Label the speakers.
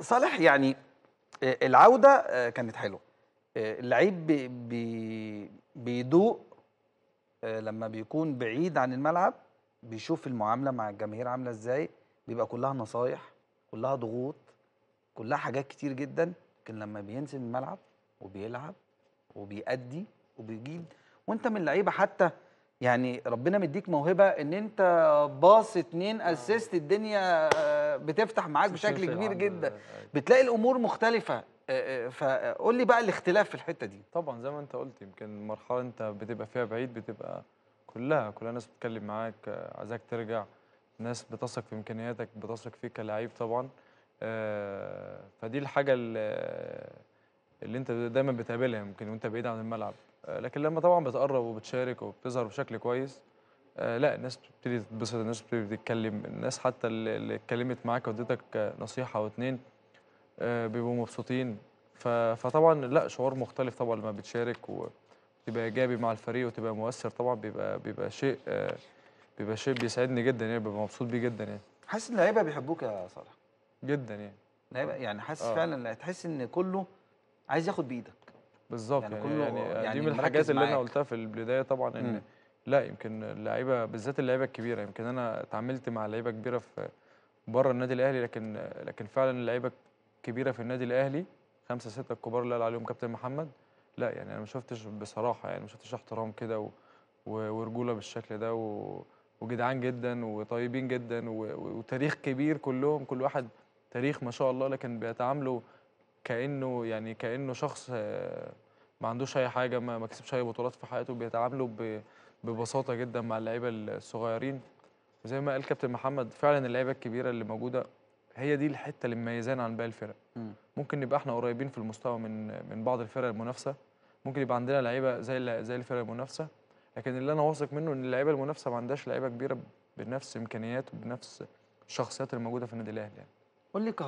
Speaker 1: صالح يعني آه، العوده آه، كانت حلوه اللعيب آه، بي بي بيدوق لما بيكون بعيد عن الملعب بيشوف المعامله مع الجماهير عامله ازاي بيبقى كلها نصايح كلها ضغوط كلها حاجات كتير جدا لكن لما بينزل الملعب وبيلعب وبيأدي وبيجيب وانت من اللعيبه حتى يعني ربنا مديك موهبه ان انت باص اتنين اسيست الدنيا آه، بتفتح معاك بشكل كبير جدا آه،
Speaker 2: آه. بتلاقي الامور مختلفه فقول لي بقى الاختلاف في الحته دي طبعا زي ما انت قلت يمكن المرحله انت بتبقى فيها بعيد بتبقى كلها كلها ناس بتتكلم معاك عايزاك ترجع ناس بتثق في امكانياتك بتثق فيك كلاعب طبعا فدي الحاجه اللي اللي انت دايما بتقابلها يمكن وانت بعيد عن الملعب آه، لكن لما طبعا بتقرب وبتشارك وبتظهر بشكل كويس آه، لا الناس بتبتدي تتبسط الناس بتبتدي تتكلم الناس حتى اللي اتكلمت معاك واديتك آه، نصيحه او اتنين بيبقوا مبسوطين فطبعا لا شعور مختلف طبعا لما بتشارك وتبقى ايجابي مع الفريق وتبقى مؤثر طبعا بيبقى بيبقى شيء بيبقى شيء بيسعدني جدا يعني ببقى مبسوط بيه جدا يعني
Speaker 1: حاسس ان اللعيبه بيحبوك يا صالح جدا يعني لعيبه يعني حاسس آه. فعلا تحس ان كله عايز ياخد بايدك بالظبط يعني, يعني, يعني, يعني دي يعني من الحاجات اللي انا قلتها
Speaker 2: في البدايه طبعا ان م. لا يمكن اللعيبه بالذات اللعيبه الكبيره يمكن انا اتعاملت مع لعيبه كبيره في بره النادي الاهلي لكن لكن فعلا اللعيبه الكبيره في النادي الاهلي خمسه سته الكبار اللي قال عليهم كابتن محمد لا يعني انا ما شفتش بصراحه يعني ما شفتش احترام كده ورجوله بالشكل ده و... وجدعان جدا وطيبين جدا و... وتاريخ كبير كلهم كل واحد تاريخ ما شاء الله لكن بيتعاملوا كانه يعني كانه شخص آه، ما عندوش اي حاجه ما كسبش اي بطولات في حياته بيتعاملوا ببساطه جدا مع اللعيبه الصغيرين وزي ما قال كابتن محمد فعلا اللعيبه الكبيره اللي موجوده هي دي الحته اللي مميزانا عن باقي الفرق ممكن نبقى احنا قريبين في المستوى من من بعض الفرق المنافسه ممكن يبقى عندنا لعيبه زي زي الفرق المنافسه لكن اللي انا واثق منه ان اللعيبه المنافسه ما عندهاش لعيبه كبيره بنفس امكانيات وبنفس الشخصيات اللي موجوده في النادي الاهلي يعني. قول لي